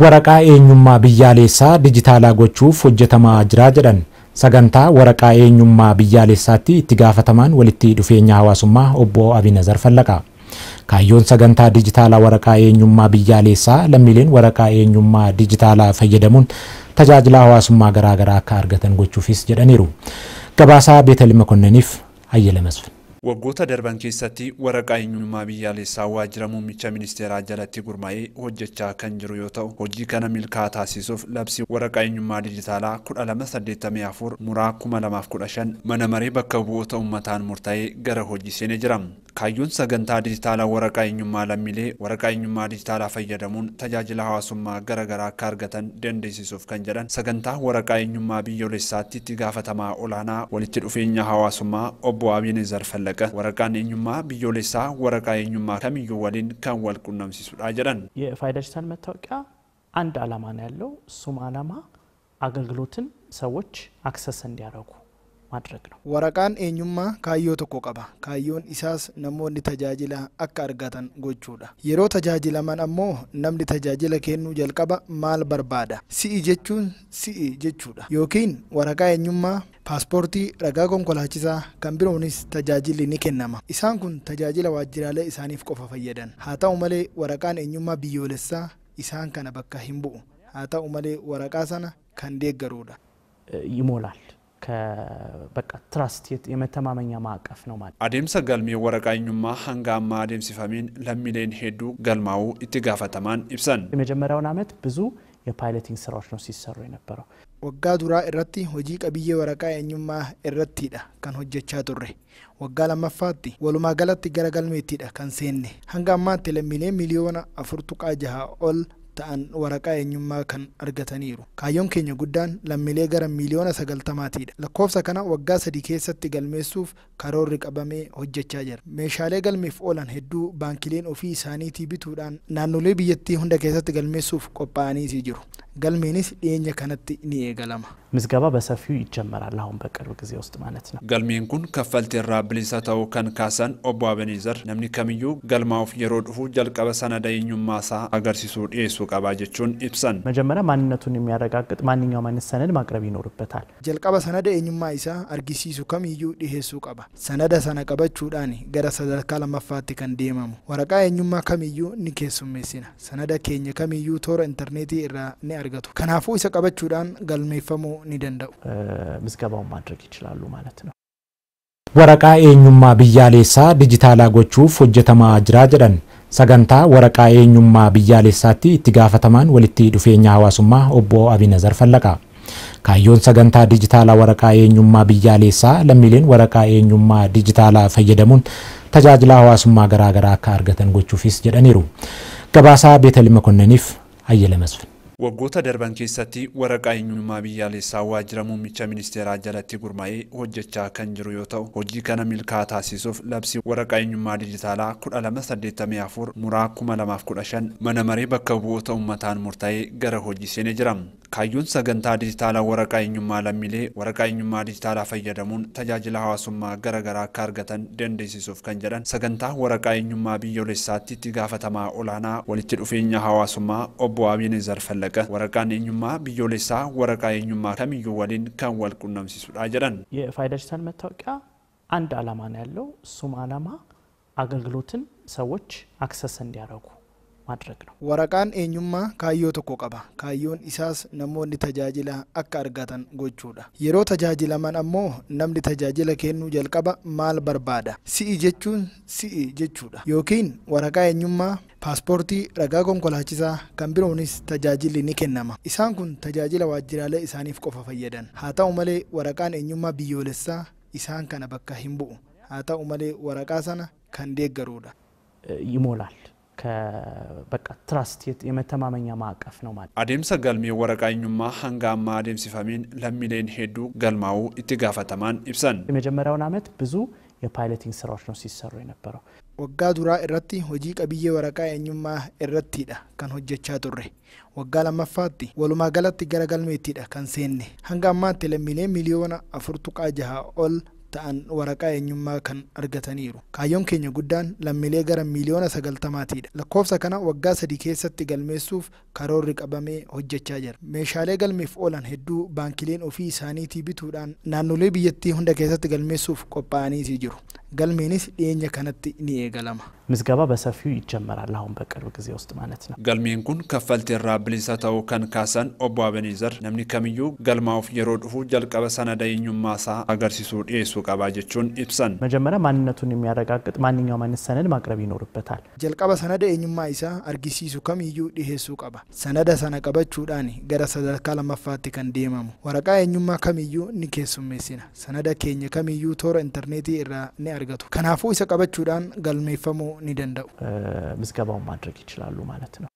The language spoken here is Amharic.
Waraqaa eenyummaa biyyaalessaa dijitaalagochuuf hojjetamaa jira jedhan sagantaa waraqaa eenyummaa biyyaalessaatti itti gaafatamaan walitti dhufeenya hawaasummaa obbo Abinazar Fallaqa. Kaayyoon sagantaa dijitaalaa waraqaa eenyummaa biyyaalessaa lammiileen waraqaa eenyummaa dijitaalaa fayyadamuun tajaajila hawaasummaa garaagaraa akka argatan gochuufis jedhaniiru. Gabaasaa Beetel Makonnaniif Ayyala Masfin. Waggoota darban keessatti waraqaa eenyummaa biyyaalessaa waajjira muummicha ministeeraa jalatti gurmaa'ee hojjechaa kan jiru yoo ta'u hojii kana milkaa taasisuuf labsi waraqaa eenyummaa dijitaalaa 1284 muraa 2015 mana maree bakka bu'oota uummataan murtaa'ee gara hojii seenee jira. Kaayyoon sagantaa dijitaalaa waraqaa eenyummaa lammiilee waraqaa eenyummaa dijitaalaa fayyadamuun tajaajila hawaasummaa garaa akka argatan dandeessisuuf kan jedhan sagantaa waraqaa eenyummaa biyyoolessaatti itti gaafatamaa olaanaa walitti dhufeenya hawaasummaa obbo danda'e waraqaan eenyummaa biyyoolessaa waraqaa eenyummaa kamiyyuu waliin kan wal quunnamsiisuudha jedhan። የፋይዳ ዲጂታል መታወቂያ አንድ ዓላማ ነው ያለው። እሱም ዓላማ አገልግሎትን ሰዎች አክሰስ እንዲያደርጉ ማድረግ ነው። ወረቃን ኤኙማ ካዮ ቶኮ ቀባ ካዮን ኢሳስ ነሞኒ ተጃጅላ አካ አርጋተን ጎቹዳ የሮ ተጃጅለመን አሞ ነምኒ ተጃጅለ ኬኑ ጀልቀባ ማል በርባዳ ሲኢ ጀቹን ሲኢ ጀቹዳ ዮኪን ወረቃ ኤኙማ paaspoortii ragaa konkolaachisaa kan biroonis tajaajilli ni kennama. Isaan kun tajaajila waajjiraalee isaaniif qofa fayyadan. Haa ta'u malee waraqaan eenyummaa biyyoolessaa isaan kana bakka hin bu'u. Haa ta'u malee waraqaa sana kan deeggaruudha. ይሞላል። በቃ ትራስት የመተማመኛ ማዕቀፍ ነው ማለት አዴምሰ ገልሜ ወረቃ ኙማ ሀንጋማ አዴምሲፈሜን ለሚሌን ሄዱ ገልማው ኢትጋፈተማን ኢብሰን የመጀመሪያውን አመት ብዙ የፓይለቲንግ ስራዎች ነው ሲሰሩ የነበረው። waggaa duraa irratti hojii qabiyyee waraqaa eenyummaa irrattidha kan hojjechaa turre waggaa lammaffaatti walumaa galatti gara galmeettidha kan seenne hanga ammaatti lammilee miliyoona afur tuqaa jaha ol ta'an waraqaa eenyummaa kan argataniiru kaayyoon keenya guddaan lammilee gara miliyoona sagaltamaatidha lakkoofsa kana waggaa sadii keessatti galmeessuuf karoorri qabamee hojjechaa jira meeshaalee galmeef oolan hedduu baankileen ofii isaaniitii bituudhaan naannolee biyyattii hunda keessatti galmeessuuf qophaa'aniitii jiru ገልሜኒስ ዲኛ ከነት ኒ ኤገለማ ምዝገባ በሰፊው ይጀመራል። አሁን በቅርብ ጊዜ ውስጥ ማለት ነው። ገልሜን ኩን ከፈልቴራ ብሊሳ ተው ኦቦ አበኒዘር ነምኒ ከሚዩ ገልማውፍ የሮ ዱፉ ጀልቀበ ሰነዳ የኙማሳ አገርሲሱ ዲሱ ቀባ ጀቹን ኢብሰን መጀመሪያ ማንነቱን የሚያረጋግጥ ማንኛውም አይነት ሰነድ ማቅረብ ይኖርበታል። ጀልቀበ ሰነደ የኙማ ኢሳ አርጊሲሱ ከሚዩ ዲሄሱ ቀባ ሰነደ ሰነ ቀበቹዳን ገረ ሰደካ ለመፋት ከን ዲማሙ ወረቃ የኙማ ከሚዩ ኒኬሱሜሲና ሰነደ ኬኛ ከሚዩ ቶረ ኢንተርኔቲ ኢራ እድገቱ ከናፉ ይሰቀበችዳን ገልሜፈሙ ኒደንደው ምዝገባው ማድረግ ይችላሉ ማለት ነው ወረቃ ኤኙማ ብያሌሳ ዲጂታል አጎቹ ፎጀተማ ጅራ ጀደን ሰገንታ ወረቃ ኤኙማ ብያሌሳቲ ኢትጋፈተማን ወልቲ ዱፌኛ ሀዋሱማ ኦቦ አቢነዘር ፈለቃ ካዮን ሰገንታ ዲጂታላ ወረቃ የኙማ ብያ ሌሳ ወረቃ የኙማ ዲጂታላ ፈየደሙን ተጃጅላ ሀዋሱማ ገራገራ አካ ጎቹ ፊስ ጀደኒሩ ገባሳ ቤተ ልመኮነኒፍ አየለ Waggoota darban keessatti waraqaa eenyummaa biyyaalessaa waajjira muummicha ministeeraa jalatti gurmaa'ee hojjechaa kan jiru yoo ta'u hojii kana milkaa taasisuuf labsi waraqaa eenyummaa dijitaalaa 1284 muraa 2015 mana maree bakka bu'oota uummataan murtaa'ee gara hojii seenee jira. Kaayyonsa sagantaa dijitaalaa waraqaa eenyummaa lammiilee waraqaa eenyummaa dijitaalaa fayyadamuun tajaajila hawaasummaa garaagaraa akka argatan dandeessisuuf kan jedhan sagantaa waraqaa eenyummaa biyyoolessaatti itti gaafatamaa olaanaa walitti dhufeenya hawaasummaa obbo Abiinezar Fallaqa waraqaan eenyummaa biyyoolessaa waraqaa eenyummaa kamiyyuu waliin kan wal quunnamsiisudha jedhan። የፋይዳ ዲጂታል መታወቂያ አንድ ዓላማ ነው ያለው። እሱም ዓላማ አገልግሎትን ሰዎች አክሰስ እንዲያደርጉ Waraqaan eenyummaa kaayyoo tokko qaba. Kaayyoon isaas namoonni tajaajila akka argatan gochuudha. Yeroo tajaajilaman ammoo namni tajaajila kennuu jalqaba maal barbaada? Si'i jechuun si'i jechuudha. Yookiin waraqaa eenyummaa paaspoortii ragaa konkolaachisaa kan biroonis tajaajili ni kennama. Isaan kun tajaajila waajjiraalee isaaniif qofa fayyadan. Haa ta'u malee waraqaan eenyummaa biyyoolessaa isaan kana bakka hin bu'u. Haa ta'u malee waraqaa sana kan deeggaruudha. በቃ ትራስት የመተማመኛ ማዕቀፍ ነው ማለት አዴምሰ ገልሚ ወረቃኙማ ሀንጋማ አዴምሲፈሚን ለሚሌን ሄዱ ገልማው ኢትጋፈተማን ይብሰን የመጀመሪያውን አመት ብዙ የፓይለቲንግ ስራዎች ነው ሲሰሩ የነበረው። ወጋ ዱራ እረቲ ሆጂ ቀብዬ ወረቃ የኙማ እረቲ ዳ ከን ሆጀቻ ቱሬ ወጋ ለመፋቲ ወሉማ ገለቲ ዳ ከን ሴኔ ሀንጋማ አማቲ ለሚሌ ሚሊዮና አፍርቱ ቃ ጃሃ ኦል ta'an waraqaa eenyummaa kan argataniiru kaayoon keenya guddaan lammiilee gara miiliyoona dha lakkoofsa kana waggaa sadii keessatti galmeessuuf karoorri qabamee hojjechaa jira meeshaalee galmeef oolan hedduu baankileen ofii isaaniitii bituudhaan naannolee biyyattii hunda keessatti galmeessuuf qophaa'aniitii jiru ገልሜኒስ ዲኘ ከነት ኒኤ ገለማ ምዝገባ በሰፊው ይጀመራል። አሁን በቅርብ ጊዜ ውስጥ ማለት ነው። ገልሜን ኩን ከፈልቴራ ብሊሰተው ከንካሰን ኦቦ አበኔዘር ነምኒ ከምዩ ገልማውፍ የሮ ጀልቀበ ሰነደ ይኙም ማሳ አገርሲሱ ዴሱ ቀባ ጀቹን ይብሰን ማንነቱን የሚያረጋግጥ ማንኛውም አይነት ሰነድ ማቅረብ ይኖርበታል። ጀልቀበ ሰነደ ይኙማ አርጊሲሱ ከምዩ ዲሄሱ ቀባ ሰነደ ሰነ ቀበቹ ዳኒ ገረ ሰደካ ለመፋቲ ከን ዴመሙ ወረቃ ይኙማ ከምዩ ኒኬሱ ሜሲና ሰነደ ኬኘ ከምዩ ቶረ ኢንተርኔቲ ራ argatu. Kanaafuu isa qabachuudhaan galmeeffamuu ni danda'u. ምዝገባውን ማድረግ ይችላሉ ማለት ነው።